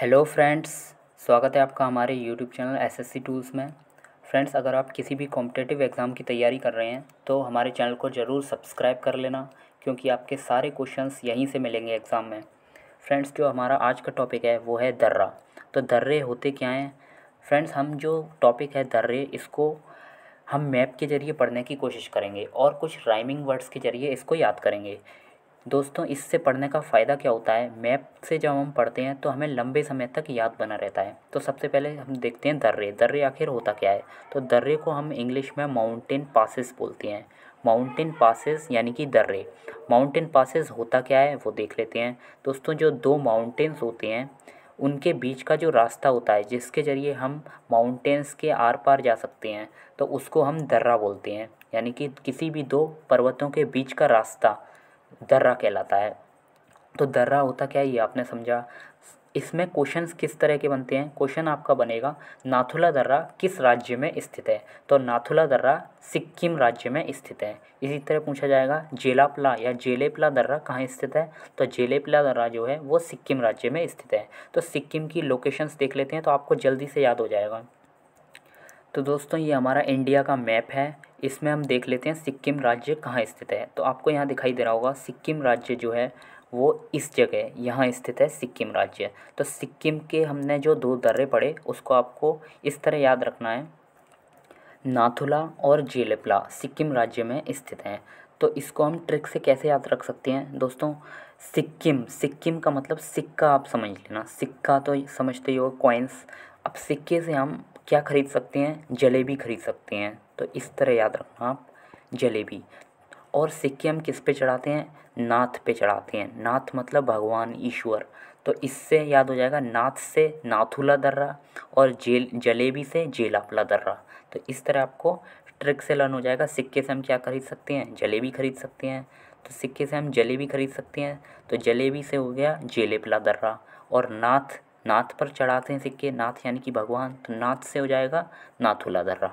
hello friends स्वागत है आपका हमारे यूट्यूब चैनल एसएससी टूल्स में फ्रेंड्स अगर आप किसी भी कॉम्पिटेटिव एग्ज़ाम की तैयारी कर रहे हैं तो हमारे चैनल को ज़रूर सब्सक्राइब कर लेना क्योंकि आपके सारे क्वेश्चंस यहीं से मिलेंगे एग्ज़ाम में फ्रेंड्स जो हमारा आज का टॉपिक है वो है दर्रा तो दर्रे होते क्या हैं फ्रेंड्स हम जो टॉपिक है दर्रे इसको हम मैप के ज़रिए पढ़ने की कोशिश करेंगे और कुछ राइमिंग वर्ड्स के ज़रिए इसको याद करेंगे दोस्तों इससे पढ़ने का फ़ायदा क्या होता है मैप से जब हम पढ़ते हैं तो हमें लंबे समय तक याद बना रहता है तो सबसे पहले हम देखते हैं दर्रे दर्रे आखिर होता क्या है तो दर्रे को हम इंग्लिश में माउंटेन पासिस बोलते हैं माउंटेन पासिस यानी कि दर्रे माउंटेन पासिस होता क्या है वो देख लेते हैं दोस्तों जो दो माउंटेन्स होते हैं उनके बीच का जो रास्ता होता है जिसके ज़रिए हम माउंटेन्स के आर पार जा सकते हैं तो उसको हम दर्रा बोलते हैं यानी कि किसी भी दो पर्वतों के बीच का रास्ता दर्रा कहलाता है तो दर्रा होता क्या है ये आपने समझा इसमें क्वेश्चंस किस तरह के बनते हैं क्वेश्चन आपका बनेगा नाथुला दर्रा किस राज्य में स्थित है तो नाथुला दर्रा सिक्किम राज्य में स्थित है इसी तरह पूछा जाएगा जेलापला या जेलेपला दर्रा कहाँ स्थित है तो जेलेपला दर्रा जो है वो सिक्किम राज्य में स्थित है तो सिक्किम की लोकेशंस देख लेते हैं तो आपको जल्दी से याद हो जाएगा तो दोस्तों ये हमारा इंडिया का मैप है इसमें हम देख लेते हैं सिक्किम राज्य कहाँ स्थित है तो आपको यहाँ दिखाई दे रहा होगा सिक्किम राज्य जो है वो इस जगह यहाँ स्थित है सिक्किम राज्य तो सिक्किम के हमने जो दो दर्रे पड़े उसको आपको इस तरह याद रखना है नाथुला और जेलेपला सिक्किम राज्य में स्थित हैं तो इसको हम ट्रिक से कैसे याद रख सकते हैं दोस्तों सिक्किम सिक्किम का मतलब सिक्का आप समझ लेना सिक्का तो समझते ही हो कॉइन्स अब सिक्के से हम क्या खरीद सकते हैं जलेबी खरीद सकते हैं तो इस तरह याद रखना आप जलेबी और सिक्के हम किस पे चढ़ाते हैं नाथ पे चढ़ाते हैं नाथ मतलब भगवान ईश्वर तो इससे याद हो जाएगा नाथ से नाथुला दर्रा और जेल जलेबी से जेलापला दर्रा तो इस तरह आपको ट्रिक से लर्न हो जाएगा सिक्के से हम क्या खरीद सकते हैं जलेबी खरीद सकते हैं तो सिक्के से हम जलेबी खरीद सकते हैं तो जलेबी से हो गया जेलेपला दर्रा और नाथ नाथ पर चढ़ाते हैं सिक्के नाथ यानी कि भगवान तो नाथ से हो जाएगा नाथुला दर्रा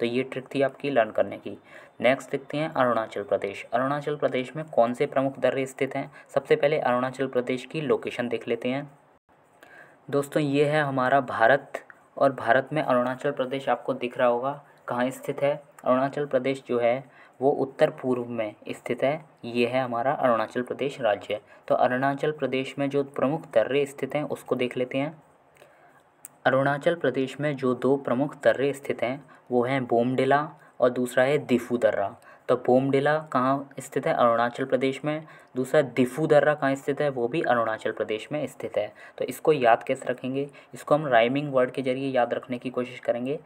तो ये ट्रिक थी आपकी लर्न करने की नेक्स्ट देखते हैं अरुणाचल प्रदेश अरुणाचल प्रदेश में कौन से प्रमुख दर्रे स्थित हैं सबसे पहले अरुणाचल प्रदेश की लोकेशन देख लेते हैं दोस्तों ये है हमारा भारत और भारत में अरुणाचल प्रदेश आपको दिख रहा होगा कहाँ स्थित है अरुणाचल प्रदेश जो है वो उत्तर पूर्व में स्थित है ये है हमारा अरुणाचल प्रदेश राज्य तो अरुणाचल प्रदेश में जो प्रमुख दर्रे स्थित हैं उसको देख लेते हैं अरुणाचल प्रदेश में जो दो प्रमुख दर्रे स्थित हैं वो हैं बोमडिला और दूसरा है दिफू दर्रा तो बोमडिला कहाँ स्थित है अरुणाचल प्रदेश में दूसरा दिफू दर्रा कहाँ स्थित है वो भी अरुणाचल प्रदेश में स्थित है तो इसको याद कैसे रखेंगे इसको हम राइमिंग वर्ड के जरिए याद रखने की कोशिश करेंगे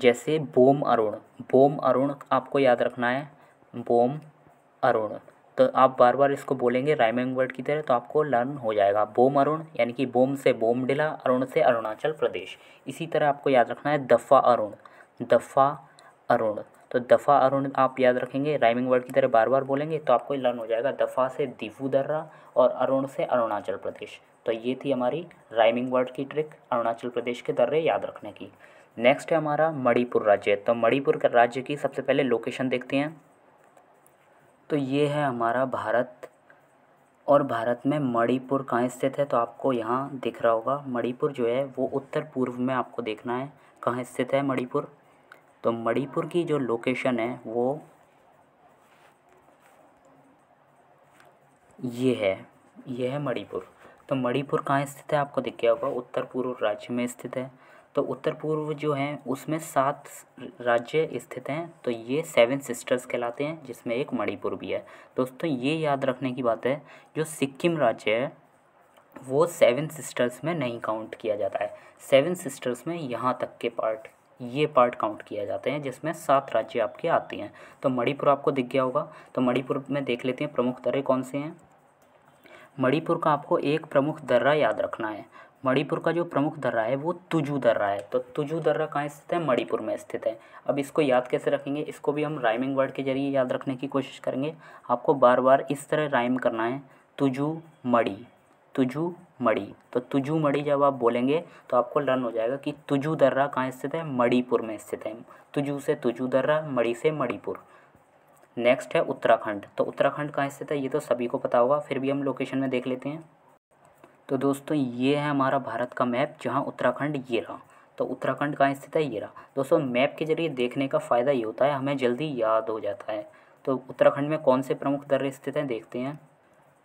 जैसे बोम अरुण बोम अरुण आपको याद रखना है बोम अरुण तो आप बार बार इसको बोलेंगे राइमिंग वर्ड की तरह तो आपको लर्न हो जाएगा बोम अरुण यानी कि बोम से बोम डिला अरुण से अरुणाचल प्रदेश इसी तरह आपको याद रखना है दफ़ा अरुण दफ़ा अरुण तो दफ़ा अरुण आप याद रखेंगे राइमिंग वर्ड की तरह बार बार बोलेंगे तो आपको लर्न हो जाएगा दफ़ा से दीपू दर्रा और अरुण से अरुणाचल प्रदेश तो ये थी हमारी राइमिंग वर्ड की ट्रिक अरुणाचल प्रदेश के दर्रे याद रखने की नेक्स्ट है हमारा मणिपुर राज्य तो मणिपुर के राज्य की सबसे पहले लोकेशन देखते हैं तो ये है हमारा भारत और भारत में मणिपुर कहाँ स्थित है तो आपको यहाँ दिख रहा होगा मणिपुर जो है वो उत्तर पूर्व में आपको देखना है कहाँ स्थित है मणिपुर तो मणिपुर की जो लोकेशन है वो ये है ये है मणिपुर तो मणिपुर कहाँ स्थित है आपको दिख गया होगा उत्तर पूर्व राज्य में स्थित है तो उत्तर पूर्व जो हैं उसमें सात राज्य स्थित हैं तो ये सेवन सिस्टर्स कहलाते हैं जिसमें एक मणिपुर भी है दोस्तों ये याद रखने की बात है जो सिक्किम राज्य है वो सेवन सिस्टर्स में नहीं काउंट किया जाता है सेवन सिस्टर्स में यहाँ तक के पार्ट ये पार्ट काउंट किया जाते हैं जिसमें सात राज्य आपके आते हैं तो मणिपुर आपको दिख गया होगा तो मणिपुर में देख लेते हैं प्रमुख दरें कौन से हैं मणिपुर का आपको एक प्रमुख दर्रा याद रखना है मणिपुर का जो प्रमुख दर्रा है वो तुजू दर्रा है तो तुजू दर्रा कहाँ स्थित है मणिपुर में स्थित है अब इसको याद कैसे रखेंगे इसको भी हम राइमिंग वर्ड के जरिए याद रखने की कोशिश करेंगे आपको बार बार इस तरह राइम करना है तुजू मड़ी तुजू मड़ी तो तुजू मड़ी जब आप बोलेंगे तो आपको लर्न हो जाएगा कि तुजू दर्रा कहाँ स्थित है मणिपुर में स्थित है तुजू से तुजू दर्रा मड़ी से मणिपुर नेक्स्ट है उत्तराखंड तो उत्तराखंड कहाँ स्थित है ये तो सभी को पता होगा फिर भी हम लोकेशन में देख लेते हैं तो दोस्तों ये है हमारा भारत का मैप जहाँ उत्तराखंड ये रहा तो उत्तराखंड कहाँ स्थित है ये रहा दोस्तों मैप के जरिए देखने का फ़ायदा ये होता है हमें जल्दी याद हो जाता है तो उत्तराखंड में कौन से प्रमुख दर्रे स्थित हैं देखते हैं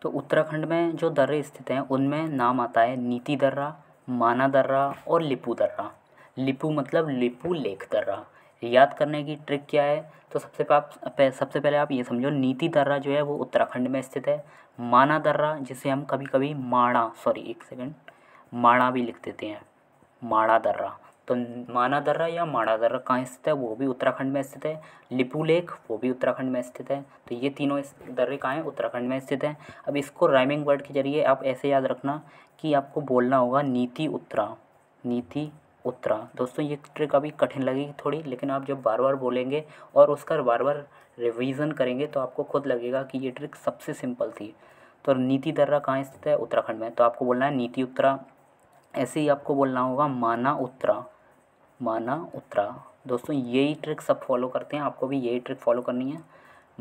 तो उत्तराखंड में जो दर्रे स्थित हैं उनमें नाम आता है नीति दर्रा माना दर्रा और लिपू दर्रा लिपू मतलब लिपू लेख दर्रा याद करने की ट्रिक क्या है तो सबसे आप सबसे पहले आप ये समझो नीति दर्रा जो है वो उत्तराखंड में स्थित है माना दर्रा जिसे हम कभी कभी माणा सॉरी एक सेकेंड माणा भी लिख देते हैं माणा दर्रा तो माना दर्रा या माणा दर्रा कहाँ स्थित है वो भी उत्तराखंड में स्थित है लिपू लेक वो भी उत्तराखंड में स्थित है तो ये तीनों दर्रे कहाँ हैं उत्तराखंड में स्थित हैं अब इसको राइमिंग वर्ड के जरिए आप ऐसे याद रखना कि आपको बोलना होगा नीति उत्तरा नीति उतरा दोस्तों ये ट्रिक अभी कठिन लगेगी थोड़ी लेकिन आप जब बार बार बोलेंगे और उसका बार बार रिवीजन करेंगे तो आपको खुद लगेगा कि ये ट्रिक सबसे सिंपल थी तो नीति दर्रा कहाँ स्थित है उत्तराखंड में तो आपको बोलना है नीति उत्तरा ऐसे ही आपको बोलना होगा माना उत्तरा माना उत्तरा दोस्तों यही ट्रिक सब फॉलो करते हैं आपको भी यही ट्रिक फॉलो करनी है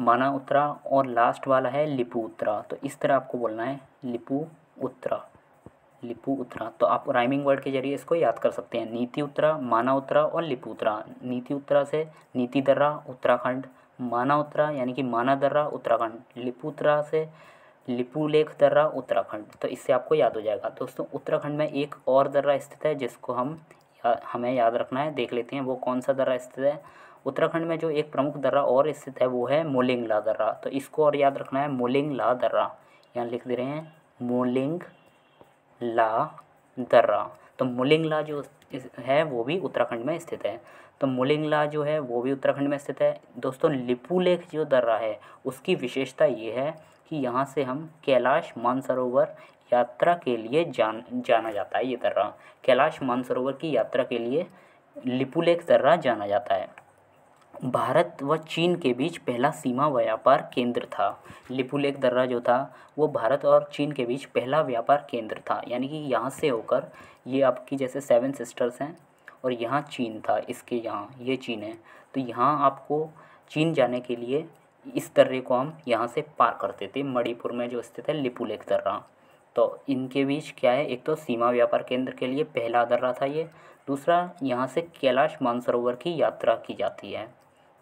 माना उत्तरा और लास्ट वाला है लिपू उत्तरा तो इस तरह आपको बोलना है लिपू उत्तरा लिपू उत्तरा तो आप राइमिंग वर्ड के जरिए इसको याद कर सकते हैं नीति उत्तरा माना उत्तरा और लिपु उतरा नीति उत्तरा से नीति दर्रा उत्तराखंड माना उतरा यानी कि माना दर्रा उत्तराखंड लिपु उत्तरा से लिपु लेख दर्रा उत्तराखंड तो इससे आपको याद हो जाएगा दोस्तों उत्तराखंड में एक और दर्रा स्थित है जिसको हम या, हमें याद रखना है देख लेते हैं वो कौन सा दर्रा स्थित है उत्तराखंड में जो एक प्रमुख दर्रा और स्थित है वो है मोलिंगला दर्रा तो इसको और याद रखना है मोलिंगला दर्रा यहाँ लिख दे रहे हैं मोलिंग ला दर्रा तो मुलिंगला जो है वो भी उत्तराखंड में स्थित है तो मुलिंगला जो है वो भी उत्तराखंड में स्थित है दोस्तों लिपुलेख जो दर्रा है उसकी विशेषता ये है कि यहाँ से हम कैलाश मानसरोवर यात्रा के लिए जान जाना जाता है ये दर्रा कैलाश मानसरोवर की यात्रा के लिए लिपुलेख दर्रा जाना जाता है भारत व चीन के बीच पहला सीमा व्यापार केंद्र था लिपुलेख दर्रा जो था वो भारत और चीन के बीच पहला व्यापार केंद्र था यानी कि यहाँ से होकर ये आपकी जैसे सेवन सिस्टर्स हैं और यहाँ चीन था इसके यहाँ ये चीन है तो यहाँ आपको चीन जाने के लिए इस दर्रे को हम यहाँ से पार करते थे मणिपुर में जो स्थित है लिपुलेख दर्रा तो इनके बीच क्या है एक तो सीमा व्यापार केंद्र के लिए पहला दर्रा था ये दूसरा यहाँ से कैलाश मानसरोवर की यात्रा की जाती है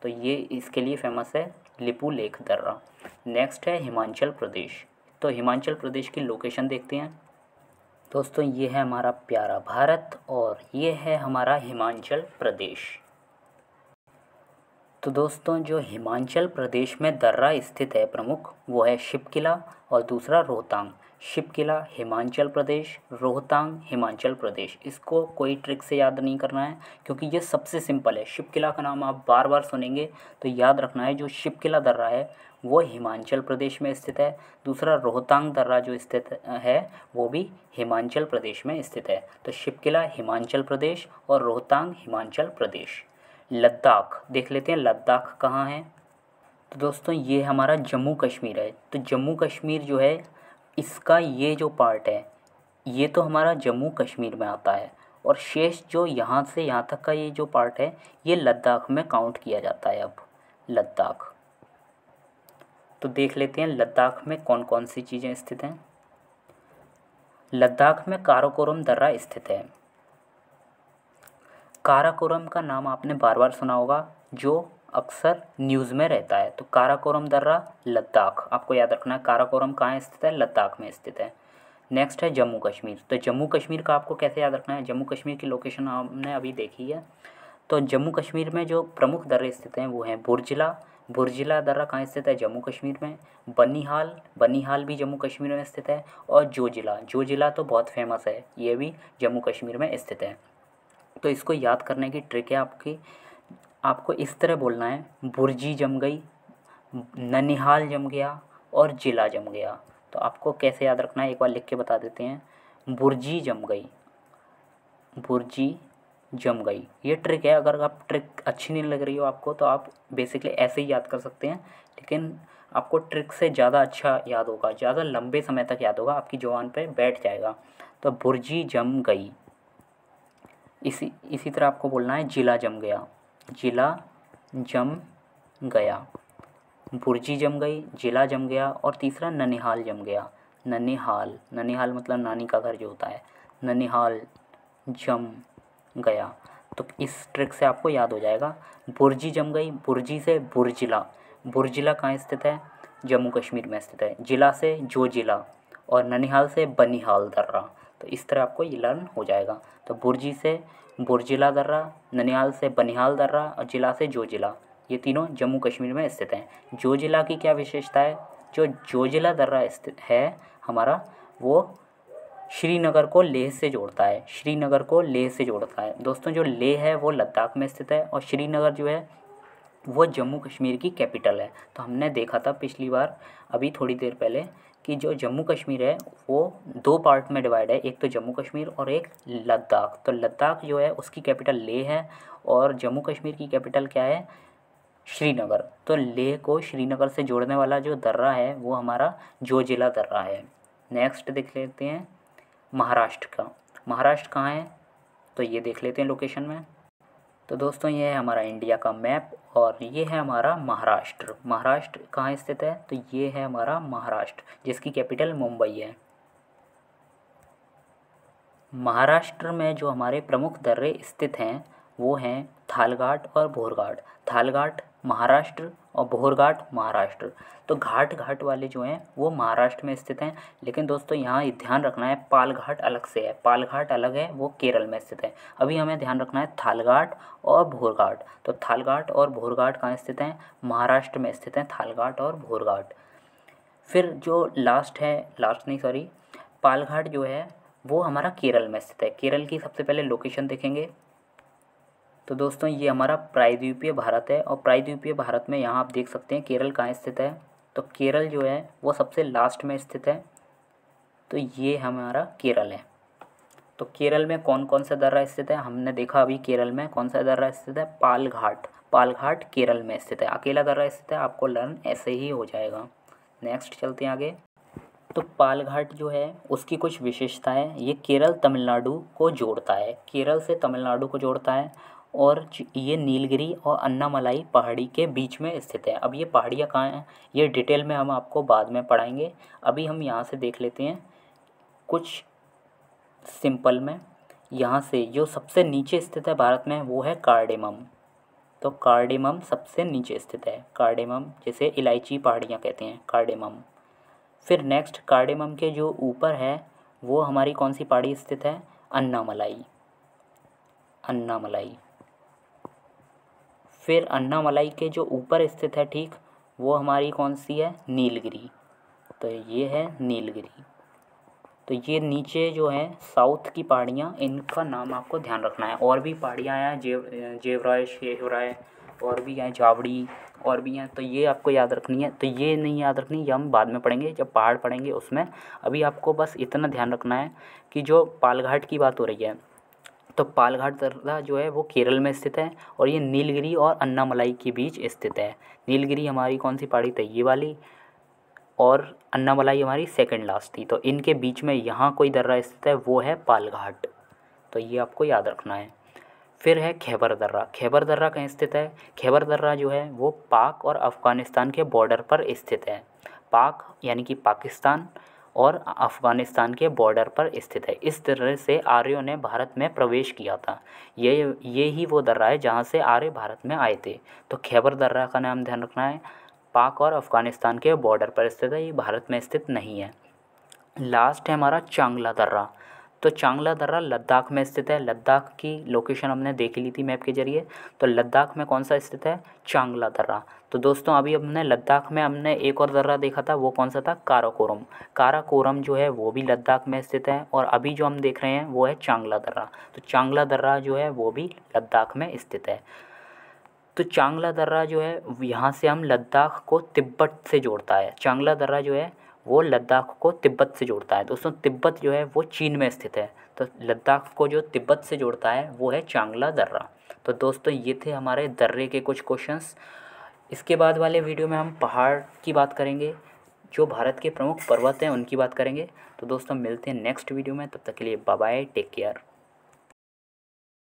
तो ये इसके लिए फेमस है लिपू लेख दर्रा नेक्स्ट है हिमाचल प्रदेश तो हिमाचल प्रदेश की लोकेशन देखते हैं दोस्तों ये है हमारा प्यारा भारत और ये है हमारा हिमाचल प्रदेश तो दोस्तों जो हिमाचल प्रदेश में दर्रा स्थित है प्रमुख वो है शिपकिला और दूसरा रोहतांग शिपकिला हिमाचल प्रदेश रोहतांग हिमाचल प्रदेश इसको कोई ट्रिक से याद नहीं करना है क्योंकि ये सबसे सिंपल है शिपकिला का नाम आप बार बार सुनेंगे तो याद रखना है जो शिपकिला दर्रा है वो हिमाचल प्रदेश में स्थित है दूसरा रोहतांग दर्रा जो स्थित है वो भी हिमाचल प्रदेश में स्थित है तो शिपकिला हिमाचल प्रदेश और रोहतांग हिमाचल प्रदेश लद्दाख देख लेते हैं लद्दाख कहाँ है तो दोस्तों ये हमारा जम्मू कश्मीर है तो जम्मू कश्मीर जो है इसका ये जो पार्ट है ये तो हमारा जम्मू कश्मीर में आता है और शेष जो यहाँ से यहाँ तक का ये जो पार्ट है ये लद्दाख में काउंट किया जाता है अब लद्दाख तो देख लेते हैं लद्दाख में कौन कौन सी चीज़ें स्थित हैं लद्दाख में काराकोरम दर्रा स्थित है काराकोरम का नाम आपने बार बार सुना होगा जो अक्सर न्यूज़ में रहता है तो काराकोरम दर्रा लद्दाख आपको याद रखना है काराकोरम कहाँ स्थित है लद्दाख में स्थित है नेक्स्ट है जम्मू कश्मीर तो जम्मू कश्मीर का आपको कैसे याद रखना है जम्मू कश्मीर की लोकेशन हमने अभी देखी है तो जम्मू कश्मीर में जो प्रमुख दर्रे स्थित हैं वो हैं बुरजिला बुरजिला दर्रा कहाँ स्थित है जम्मू कश्मीर में बनीहाल बनीहाल भी जम्मू कश्मीर में स्थित है और जो जिला जो जिला तो बहुत फेमस है ये भी जम्मू कश्मीर में स्थित है तो इसको याद करने की ट्रिक है आपकी आपको इस तरह बोलना है बुरजी जम गई ननिहाल जम गया और जिला जम गया तो आपको कैसे याद रखना है एक बार लिख के बता देते हैं बुरजी जम गई बुरजी जम गई ये ट्रिक है अगर आप ट्रिक अच्छी नहीं लग रही हो आपको तो आप बेसिकली ऐसे ही याद कर सकते हैं लेकिन आपको ट्रिक से ज़्यादा अच्छा याद होगा ज़्यादा लंबे समय तक याद होगा आपकी जवान पे बैठ जाएगा तो बुरजी जम गई इसी इसी तरह आपको बोलना है जिला जम गया जिला जम गया बुर्जी जम गई जिला जम गया और तीसरा ननिहाल जम गया ननिहाल ननिहाल मतलब नानी का घर जो होता है ननिहाल जम गया तो इस ट्रिक से आपको याद हो जाएगा बुर्जी जम गई बुर्जी से बुरजिला बुरजिला कहाँ स्थित है जम्मू कश्मीर में स्थित है जिला से जो जिला और ननिहाल से बनिहाल दर्रा तो इस तरह आपको ये लर्न हो जाएगा तो बुरजी से बुरजिला दर्रा ननिहाल से बनिहाल दर्रा और जिला से जो जिला ये तीनों जम्मू कश्मीर में स्थित हैं जो जिला की क्या विशेषता है जो जो जिला दर्रा स्थित है हमारा वो श्रीनगर को लेह से जोड़ता है श्रीनगर को लेह से जोड़ता है दोस्तों जो लेह है वो लद्दाख में स्थित है और श्रीनगर जो है वो जम्मू कश्मीर की कैपिटल है तो हमने देखा था पिछली बार अभी थोड़ी देर पहले कि जो जम्मू कश्मीर है वो दो पार्ट में डिवाइड है एक तो जम्मू कश्मीर और एक लद्दाख तो लद्दाख जो है उसकी कैपिटल लेह है और जम्मू कश्मीर की कैपिटल क्या है श्रीनगर तो लेह को श्रीनगर से जोड़ने वाला जो दर्रा है वो हमारा जो जिला दर्रा है नेक्स्ट देख लेते हैं महाराष्ट्र का महाराष्ट्र कहाँ है तो ये देख लेते हैं लोकेशन में तो दोस्तों ये है हमारा इंडिया का मैप और ये है हमारा महाराष्ट्र महाराष्ट्र कहाँ स्थित है तो ये है हमारा महाराष्ट्र जिसकी कैपिटल मुंबई है महाराष्ट्र में जो हमारे प्रमुख दर्रे स्थित हैं वो हैं थालघाट और भोरघाट थालघाट महाराष्ट्र और भोरघाट महाराष्ट्र तो घाट घाट वाले जो हैं वो महाराष्ट्र में स्थित हैं लेकिन दोस्तों यहाँ ध्यान रखना है पालघाट अलग से है पालघाट अलग है वो केरल में स्थित है अभी हमें ध्यान रखना है थालघाट और भोरघाट तो थालघाट और भोरघाट कहाँ स्थित हैं महाराष्ट्र में स्थित हैं थालघाट और भोरघाट फिर जो लास्ट है लास्ट नहीं सॉरी पालघाट जो है वो हमारा केरल में स्थित है केरल की सबसे पहले लोकेशन देखेंगे तो दोस्तों ये हमारा प्रायद्वीपीय भारत है और प्रायद्वीपीय भारत में यहाँ आप देख सकते हैं केरल कहाँ स्थित है तो केरल जो है वो सबसे लास्ट में स्थित है तो ये हमारा केरल है तो केरल में कौन कौन सा दर्रा स्थित है हमने देखा अभी केरल में कौन सा दर्रा स्थित है पालघाट पालघाट केरल में स्थित है अकेला दर्रा स्थित है आपको लर्न ऐसे ही हो जाएगा नेक्स्ट चलते हैं आगे तो पालघाट जो है उसकी कुछ विशेषता है ये केरल तमिलनाडु को जोड़ता है केरल से तमिलनाडु को जोड़ता है और ये नीलगिरी और अन्नामलाई पहाड़ी के बीच में स्थित है अब ये पहाड़ियाँ कहाँ हैं ये डिटेल में हम आपको बाद में पढ़ाएंगे अभी हम यहाँ से देख लेते हैं कुछ सिंपल में यहाँ से जो सबसे नीचे स्थित है भारत में वो है कार्डेमम तो कार्डेमम सबसे नीचे स्थित है कार्डेमम जिसे इलायची पहाड़ियाँ कहते हैं कार्डेमम फिर नेक्स्ट कार्डेमम के जो ऊपर है वो हमारी कौन सी पहाड़ी स्थित है अन्नामलाई अन्नामलाई फिर अन्नामलाई के जो ऊपर स्थित है ठीक वो हमारी कौन सी है नीलगिरी तो ये है नीलगिरी तो ये नीचे जो है साउथ की पहाड़ियाँ इनका नाम आपको ध्यान रखना है और भी पहाड़ियाँ हैं जेव जेवराय शेहराय और भी हैं झावड़ी और भी हैं तो ये आपको याद रखनी है तो ये नहीं याद रखनी ये हम बाद में पढ़ेंगे जब पहाड़ पढ़ेंगे उसमें अभी आपको बस इतना ध्यान रखना है कि जो पालघाट की बात हो रही है तो पालघाट दर्रा जो है वो केरल में स्थित है और ये नीलगिरी और अन्नामलाई के बीच स्थित है नीलगिरी हमारी कौन सी पहाड़ी थी ये वाली और अन्नामलाई हमारी सेकंड लास्ट थी तो इनके बीच में यहाँ कोई दर्रा स्थित है वो है पालघाट तो ये आपको याद रखना है फिर है खैबर दर्रा खैबर दर्रा कहाँ स्थित है खैबर दर्रा जो है वो पाक और अफ़गानिस्तान के बॉर्डर पर स्थित है पाक यानी कि पाकिस्तान और अफ़गानिस्तान के बॉर्डर पर स्थित है इस दर्रे से आर्यों ने भारत में प्रवेश किया था ये ये ही वो दर्रा है जहाँ से आर्य भारत में आए थे तो खैबर दर्रा का नाम ध्यान रखना है पाक और अफ़गानिस्तान के बॉर्डर पर स्थित है ये भारत में स्थित नहीं है लास्ट है हमारा चांगला दर्रा तो चांगला दर्रा लद्दाख में स्थित है लद्दाख की लोकेशन हमने देख ली थी मैप के जरिए तो लद्दाख में कौन सा स्थित है चांगला दर्रा तो दोस्तों अभी हमने लद्दाख में हमने एक और दर्रा देखा था वो कौन सा था काराकोरम काराकोरम जो है वो भी लद्दाख में स्थित है और अभी जो हम देख रहे हैं वो है चांगला दर्रा तो चांगला दर्रा जो है वो भी लद्दाख में स्थित है तो चांगला दर्रा जो है यहाँ से हम लद्दाख को तिब्बत से जोड़ता है चांगला दर्रा जो है वो लद्दाख को तिब्बत से जोड़ता है दोस्तों तिब्बत जो है वो चीन में स्थित है तो लद्दाख को जो तिब्बत से जोड़ता है वो है चांगला दर्रा तो दोस्तों ये थे हमारे दर्रे के कुछ क्वेश्चंस इसके बाद वाले वीडियो में हम पहाड़ की बात करेंगे जो भारत के प्रमुख पर्वत हैं उनकी बात करेंगे तो दोस्तों मिलते हैं नेक्स्ट वीडियो में तब तक के लिए बाय टेक केयर